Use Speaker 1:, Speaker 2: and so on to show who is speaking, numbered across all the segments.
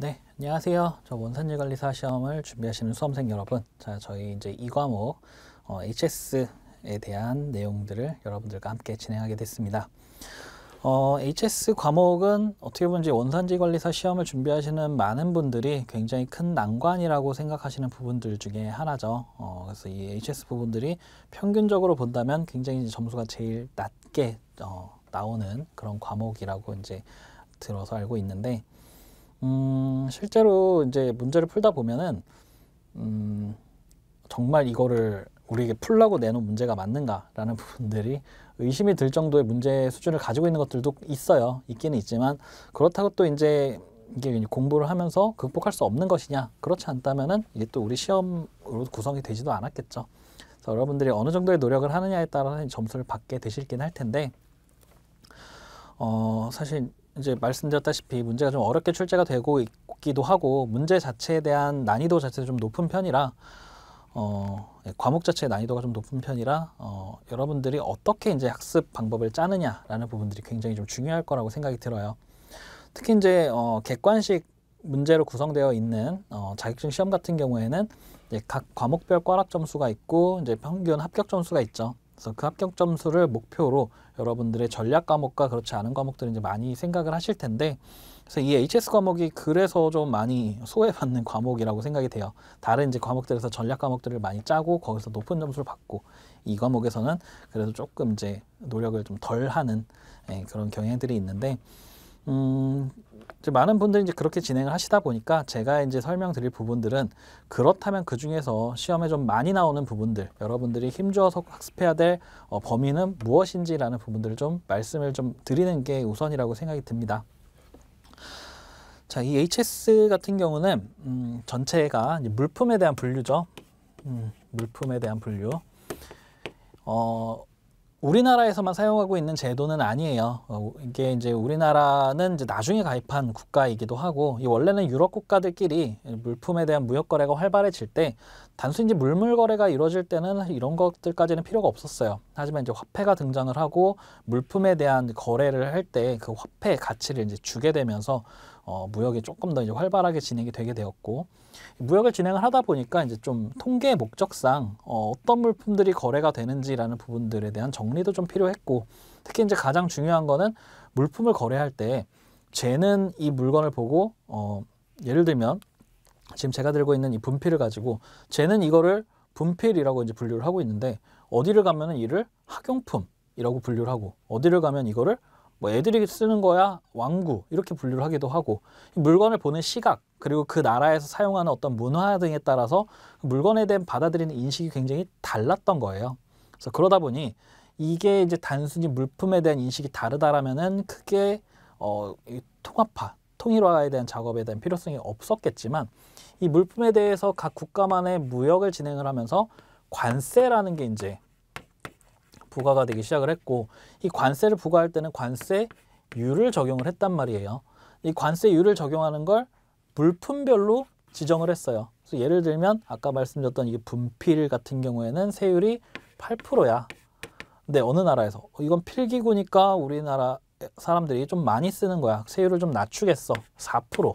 Speaker 1: 네, 안녕하세요. 저 원산지관리사 시험을 준비하시는 수험생 여러분. 자, 저희 이제 이 과목 어, HS에 대한 내용들을 여러분들과 함께 진행하게 됐습니다. 어, HS 과목은 어떻게 보면 이 원산지관리사 시험을 준비하시는 많은 분들이 굉장히 큰 난관이라고 생각하시는 부분들 중에 하나죠. 어, 그래서 이 HS 부분들이 평균적으로 본다면 굉장히 점수가 제일 낮게 어, 나오는 그런 과목이라고 이제 들어서 알고 있는데 음, 실제로 이제 문제를 풀다 보면은 음, 정말 이거를 우리에게 풀라고 내놓은 문제가 맞는가라는 부분들이 의심이 들 정도의 문제 수준을 가지고 있는 것들도 있어요. 있기는 있지만 그렇다고 또 이제 이게 공부를 하면서 극복할 수 없는 것이냐 그렇지 않다면은 이게 또 우리 시험으로 구성이 되지도 않았겠죠. 그래서 여러분들이 어느 정도의 노력을 하느냐에 따라서 점수를 받게 되실긴 할 텐데 어 사실 이제 말씀드렸다시피 문제가 좀 어렵게 출제가 되고 있기도 하고 문제 자체에 대한 난이도 자체도 좀 높은 편이라 어, 예, 과목 자체의 난이도가 좀 높은 편이라 어, 여러분들이 어떻게 이제 학습 방법을 짜느냐라는 부분들이 굉장히 좀 중요할 거라고 생각이 들어요. 특히 이제 어, 객관식 문제로 구성되어 있는 어, 자격증 시험 같은 경우에는 이제 각 과목별 과락 점수가 있고 이제 평균 합격 점수가 있죠. 그래서 그 합격 점수를 목표로 여러분들의 전략 과목과 그렇지 않은 과목들을 이제 많이 생각을 하실 텐데 그래서 이 HS 과목이 그래서 좀 많이 소외받는 과목이라고 생각이 돼요. 다른 이제 과목들에서 전략 과목들을 많이 짜고 거기서 높은 점수를 받고 이 과목에서는 그래도 조금 이제 노력을 좀 덜 하는 예, 그런 경향들이 있는데 음, 이제 많은 분들이 이제 그렇게 진행을 하시다 보니까 제가 이제 설명드릴 부분들은 그렇다면 그 중에서 시험에 좀 많이 나오는 부분들, 여러분들이 힘주어서 학습해야 될 어, 범위는 무엇인지라는 부분들을 좀 말씀을 좀 드리는 게 우선이라고 생각이 듭니다. 자, 이 HS 같은 경우는 음, 전체가 물품에 대한 분류죠. 음, 물품에 대한 분류. 어, 우리나라에서만 사용하고 있는 제도는 아니에요. 어, 이게 이제 우리나라는 이제 나중에 가입한 국가이기도 하고, 원래는 유럽 국가들끼리 물품에 대한 무역 거래가 활발해질 때, 단순히 이제 물물 거래가 이루어질 때는 이런 것들까지는 필요가 없었어요. 하지만 이제 화폐가 등장을 하고 물품에 대한 거래를 할 때 그 화폐 가치를 이제 주게 되면서 어, 무역이 조금 더 이제 활발하게 진행이 되게 되었고 무역을 진행을 하다 보니까 이제 좀 통계 목적상 어, 어떤 물품들이 거래가 되는지라는 부분들에 대한 정리도 좀 필요했고 특히 이제 가장 중요한 거는 물품을 거래할 때 쟤는 이 물건을 보고 어, 예를 들면 지금 제가 들고 있는 이 분필을 가지고 쟤는 이거를 분필이라고 이제 분류를 하고 있는데 어디를 가면은 이를 학용품이라고 분류를 하고 어디를 가면 이거를 뭐 애들이 쓰는 거야 왕구 이렇게 분류를 하기도 하고 물건을 보는 시각 그리고 그 나라에서 사용하는 어떤 문화 등에 따라서 물건에 대한 받아들이는 인식이 굉장히 달랐던 거예요. 그래서 그러다 보니 이게 이제 단순히 물품에 대한 인식이 다르다라면은 크게 어, 통합화, 통일화에 대한 작업에 대한 필요성이 없었겠지만 이 물품에 대해서 각 국가만의 무역을 진행을 하면서 관세라는 게 이제 부과가 되기 시작을 했고 이 관세를 부과할 때는 관세율을 적용을 했단 말이에요. 이 관세율을 적용하는 걸 물품별로 지정을 했어요. 그래서 예를 들면 아까 말씀드렸던 이 분필 같은 경우에는 세율이 8%야. 근데 어느 나라에서 어, 이건 필기구니까 우리나라 사람들이 좀 많이 쓰는 거야. 세율을 좀 낮추겠어. 4%.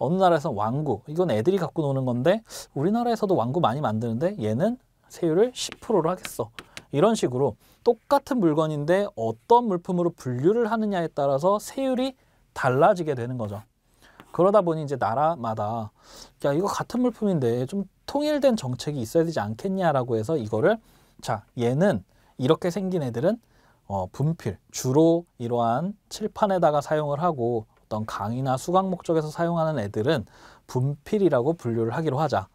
Speaker 1: 어느 나라에서 완구. 이건 애들이 갖고 노는 건데 우리나라에서도 완구 많이 만드는데 얘는 세율을 10%로 하겠어. 이런 식으로 똑같은 물건인데 어떤 물품으로 분류를 하느냐에 따라서 세율이 달라지게 되는 거죠. 그러다 보니 이제 나라마다 야 이거 같은 물품인데 좀 통일된 정책이 있어야 되지 않겠냐라고 해서 이거를 자 얘는 이렇게 생긴 애들은 어, 분필 주로 이러한 칠판에다가 사용을 하고 어떤 강의나 수강 목적에서 사용하는 애들은 분필이라고 분류를 하기로 하자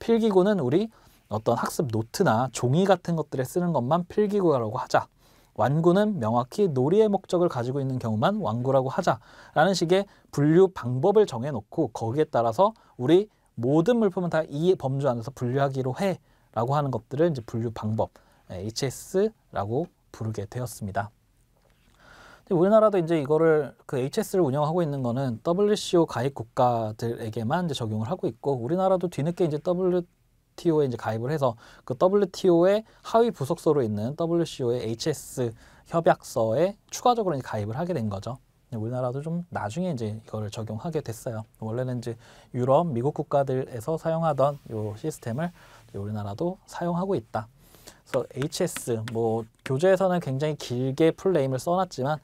Speaker 1: 필기구는 우리 어떤 학습 노트나 종이 같은 것들에 쓰는 것만 필기구라고 하자. 완구는 명확히 놀이의 목적을 가지고 있는 경우만 완구라고 하자라는 식의 분류 방법을 정해놓고 거기에 따라서 우리 모든 물품은 다 이 범주 안에서 분류하기로 해라고 하는 것들을 이제 분류 방법 예, HS라고 부르게 되었습니다. 우리나라도 이제 이거를 그 HS를 운영하고 있는 거는 WCO 가입 국가들에게만 이제 적용을 하고 있고 우리나라도 뒤늦게 이제 W WTO에 이제 가입을 해서 그 WTO의 하위 부속소로 있는 WCO의 HS 협약서에 추가적으로 이제 가입을 하게 된 거죠. 우리나라도 좀 나중에 이제 이거를 적용하게 됐어요. 원래는 이제 유럽, 미국 국가들에서 사용하던 요 시스템을 우리나라도 사용하고 있다. 그래서 HS 뭐 교재에서는 굉장히 길게 풀네임을 써놨지만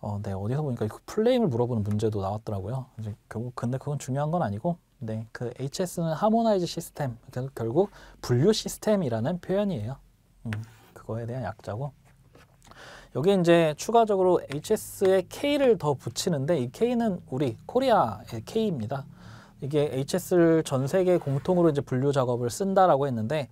Speaker 1: 어, 네 어디서 보니까 그 풀네임을 물어보는 문제도 나왔더라고요. 이제 결국 근데 그건 중요한 건 아니고 네, 그 HS는 하모나이즈 시스템, 결국 분류 시스템이라는 표현이에요. 음, 그거에 대한 약자고. 여기 이제 추가적으로 HS에 K를 더 붙이는데 이 K는 우리 코리아의 K입니다. 이게 HS를 전 세계 공통으로 이제 분류 작업을 쓴다라고 했는데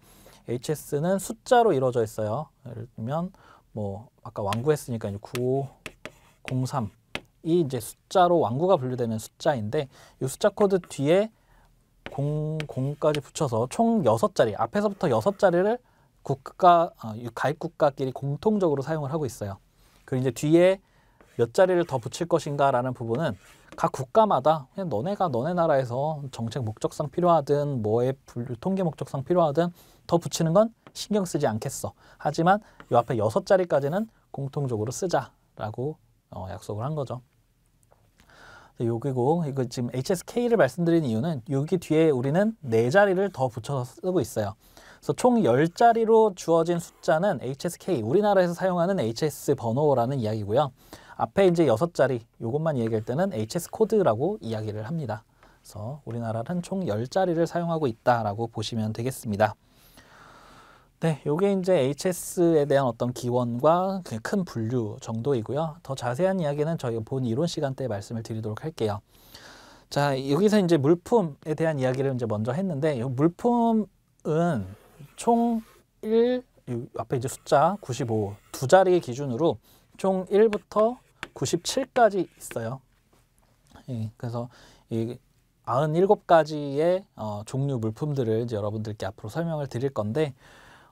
Speaker 1: HS는 숫자로 이루어져 있어요. 예를 들면 뭐 아까 완구했으니까 9503이 이제 숫자로 완구가 분류되는 숫자인데 이 숫자 코드 뒤에 00까지 붙여서 총 6자리, 앞에서부터 6자리를 국가, 어, 가입 국가끼리 공통적으로 사용을 하고 있어요. 그리고 이제 뒤에 몇 자리를 더 붙일 것인가라는 부분은 각 국가마다 그냥 너네가 너네 나라에서 정책 목적상 필요하든 뭐에 통계 목적상 필요하든 더 붙이는 건 신경 쓰지 않겠어. 하지만 이 앞에 6 자리까지는 공통적으로 쓰자라고 어, 약속을 한 거죠. 요기고 이거 지금 HSK를 말씀드린 이유는 여기 뒤에 우리는 네 자리를 더 붙여서 쓰고 있어요. 그래서 총 열자리로 주어진 숫자는 HSK, 우리나라에서 사용하는 HS 번호라는 이야기고요. 앞에 이제 여섯 자리 이것만 얘기할 때는 HS 코드라고 이야기를 합니다. 그래서 우리나라는 총 열자리를 사용하고 있다라고 보시면 되겠습니다. 네, 요게 이제 HS에 대한 어떤 기원과 그 큰 분류 정도이고요. 더 자세한 이야기는 저희가 본 이론 시간 때 말씀을 드리도록 할게요. 자, 여기서 이제 물품에 대한 이야기를 이제 먼저 했는데 이 물품은 총 1, 앞에 이제 숫자 95, 두 자리 의 기준으로 총 1부터 97까지 있어요. 예, 그래서 이 97가지의 어, 종류 물품들을 이제 여러분들께 앞으로 설명을 드릴 건데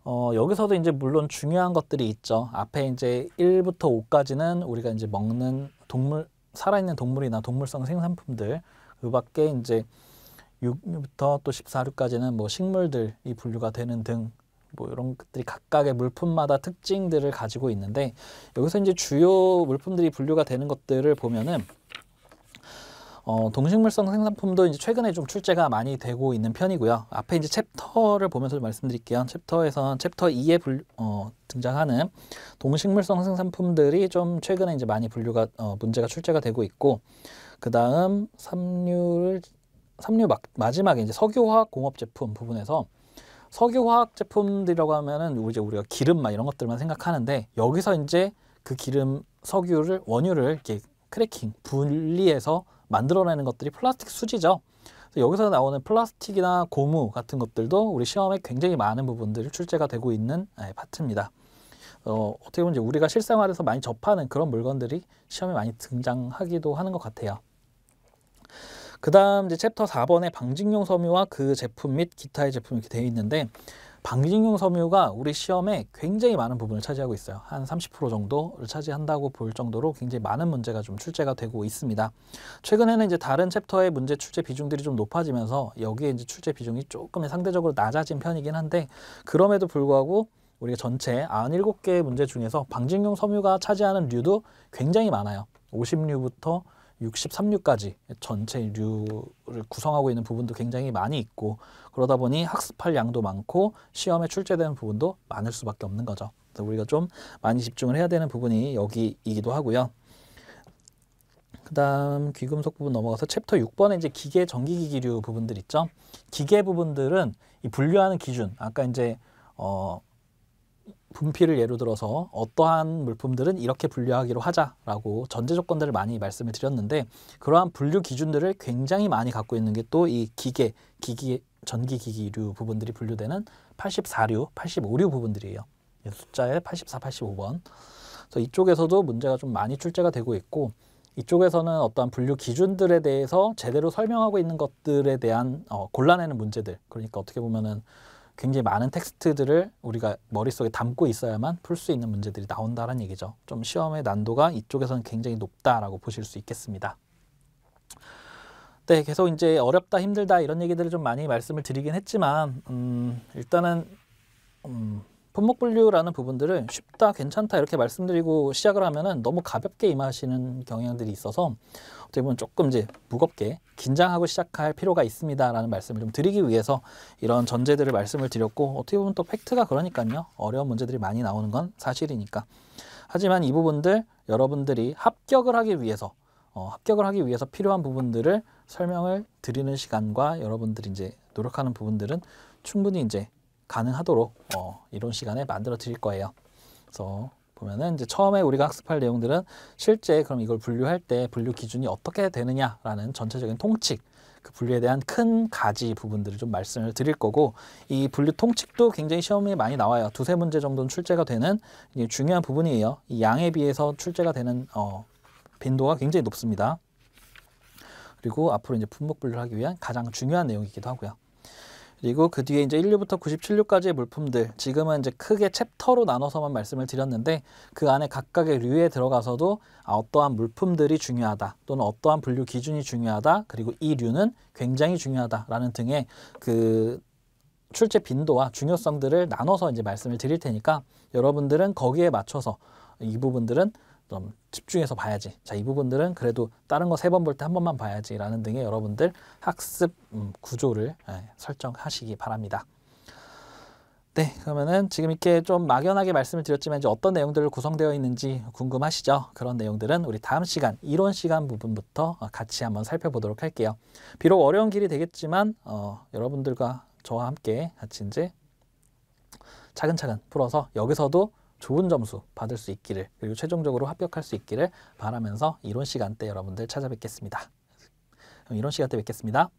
Speaker 1: 어, 여기서도 이제 물론 중요한 것들이 있죠. 앞에 이제 1부터 5까지는 우리가 이제 먹는 동물, 살아있는 동물이나 동물성 생산품들, 그 밖에 이제 6부터 또 14류까지는 뭐 식물들이 분류가 되는 등 뭐 이런 것들이 각각의 물품마다 특징들을 가지고 있는데 여기서 이제 주요 물품들이 분류가 되는 것들을 보면은 어, 동식물성 생산품도 이제 최근에 좀 출제가 많이 되고 있는 편이고요. 앞에 이제 챕터를 보면서 말씀드릴게요. 챕터에선 챕터 2에 불, 어, 등장하는 동식물성 생산품들이 좀 최근에 이제 많이 분류가 어, 문제가 출제가 되고 있고 그 다음 삼류를 삼류 막, 마지막에 이제 석유화학 공업 제품 부분에서 석유화학 제품들이라고 하면은 이제 우리가 기름 막 이런 것들만 생각하는데 여기서 이제 그 기름 석유를 원유를 이렇게 크래킹 분리해서 만들어내는 것들이 플라스틱 수지죠. 여기서 나오는 플라스틱이나 고무 같은 것들도 우리 시험에 굉장히 많은 부분들이 출제가 되고 있는 예, 파트입니다. 어, 어떻게 보면 이제 우리가 실생활에서 많이 접하는 그런 물건들이 시험에 많이 등장하기도 하는 것 같아요. 그 다음 이제 챕터 4번에 방직용 섬유와 그 제품 및 기타의 제품 이렇게 되어 있는데 방진용 섬유가 우리 시험에 굉장히 많은 부분을 차지하고 있어요. 한 30% 정도를 차지한다고 볼 정도로 굉장히 많은 문제가 좀 출제가 되고 있습니다. 최근에는 이제 다른 챕터의 문제 출제 비중들이 좀 높아지면서 여기에 이제 출제 비중이 조금 상대적으로 낮아진 편이긴 한데 그럼에도 불구하고 우리가 전체 97개의 문제 중에서 방진용 섬유가 차지하는 류도 굉장히 많아요. 50류부터 63류까지 전체 류를 구성하고 있는 부분도 굉장히 많이 있고 그러다 보니 학습할 양도 많고 시험에 출제되는 부분도 많을 수밖에 없는 거죠. 그래서 우리가 좀 많이 집중을 해야 되는 부분이 여기이기도 하고요. 그 다음 귀금속 부분 넘어가서 챕터 6번에 이제 기계 전기기기류 부분들 있죠. 기계 부분들은 이 분류하는 기준, 아까 이제 어, 분필을 예로 들어서 어떠한 물품들은 이렇게 분류하기로 하자라고 전제 조건들을 많이 말씀을 드렸는데 그러한 분류 기준들을 굉장히 많이 갖고 있는 게 또 이 기계, 기기, 전기기기류 부분들이 분류되는 84류, 85류 부분들이에요. 숫자에 84, 85번. 그래서 이쪽에서도 문제가 좀 많이 출제가 되고 있고 이쪽에서는 어떠한 분류 기준들에 대해서 제대로 설명하고 있는 것들에 대한 어, 골라내는 문제들 그러니까 어떻게 보면은 굉장히 많은 텍스트들을 우리가 머릿속에 담고 있어야만 풀 수 있는 문제들이 나온다는 얘기죠. 좀 시험의 난도가 이쪽에서는 굉장히 높다라고 보실 수 있겠습니다. 네, 계속 이제 어렵다, 힘들다 이런 얘기들을 좀 많이 말씀을 드리긴 했지만 음, 일단은 음, 품목 분류라는 부분들을 쉽다, 괜찮다 이렇게 말씀드리고 시작을 하면은 너무 가볍게 임하시는 경향들이 있어서 어떻게 보면 조금 이제 무겁게 긴장하고 시작할 필요가 있습니다라는 말씀을 좀 드리기 위해서 이런 전제들을 말씀을 드렸고 어떻게 보면 또 팩트가 그러니까요 어려운 문제들이 많이 나오는 건 사실이니까 하지만 이 부분들 여러분들이 합격을 하기 위해서 어, 합격을 하기 위해서 필요한 부분들을 설명을 드리는 시간과 여러분들이 이제 노력하는 부분들은 충분히 이제 가능하도록 어, 이론 시간에 만들어 드릴 거예요. 그래서 보면은 이제 처음에 우리가 학습할 내용들은 실제 그럼 이걸 분류할 때 분류 기준이 어떻게 되느냐라는 전체적인 통칙 그 분류에 대한 큰 가지 부분들을 좀 말씀을 드릴 거고 이 분류 통칙도 굉장히 시험에 많이 나와요. 두세 문제 정도는 출제가 되는 중요한 부분이에요. 이 양에 비해서 출제가 되는 어, 빈도가 굉장히 높습니다. 그리고 앞으로 이제 품목 분류를 하기 위한 가장 중요한 내용이기도 하고요. 그리고 그 뒤에 이제 1류부터 97류까지의 물품들 지금은 이제 크게 챕터로 나눠서만 말씀을 드렸는데 그 안에 각각의 류에 들어가서도 아, 어떠한 물품들이 중요하다 또는 어떠한 분류 기준이 중요하다 그리고 이 류는 굉장히 중요하다라는 등의 그 출제 빈도와 중요성들을 나눠서 이제 말씀을 드릴 테니까 여러분들은 거기에 맞춰서 이 부분들은 좀 집중해서 봐야지. 자, 이 부분들은 그래도 다른 거 세 번 볼 때 한 번만 봐야지라는 등의 여러분들 학습 음, 구조를 예, 설정하시기 바랍니다. 네, 그러면은 지금 이렇게 좀 막연하게 말씀을 드렸지만 이제 어떤 내용들을 구성되어 있는지 궁금하시죠? 그런 내용들은 우리 다음 시간 이론 시간 부분부터 어, 같이 한번 살펴보도록 할게요. 비록 어려운 길이 되겠지만 어, 여러분들과 저와 함께 같이 이제 차근차근 풀어서 여기서도 좋은 점수 받을 수 있기를 그리고 최종적으로 합격할 수 있기를 바라면서 이런 시간대 여러분들 찾아뵙겠습니다. 이런 시간대 뵙겠습니다.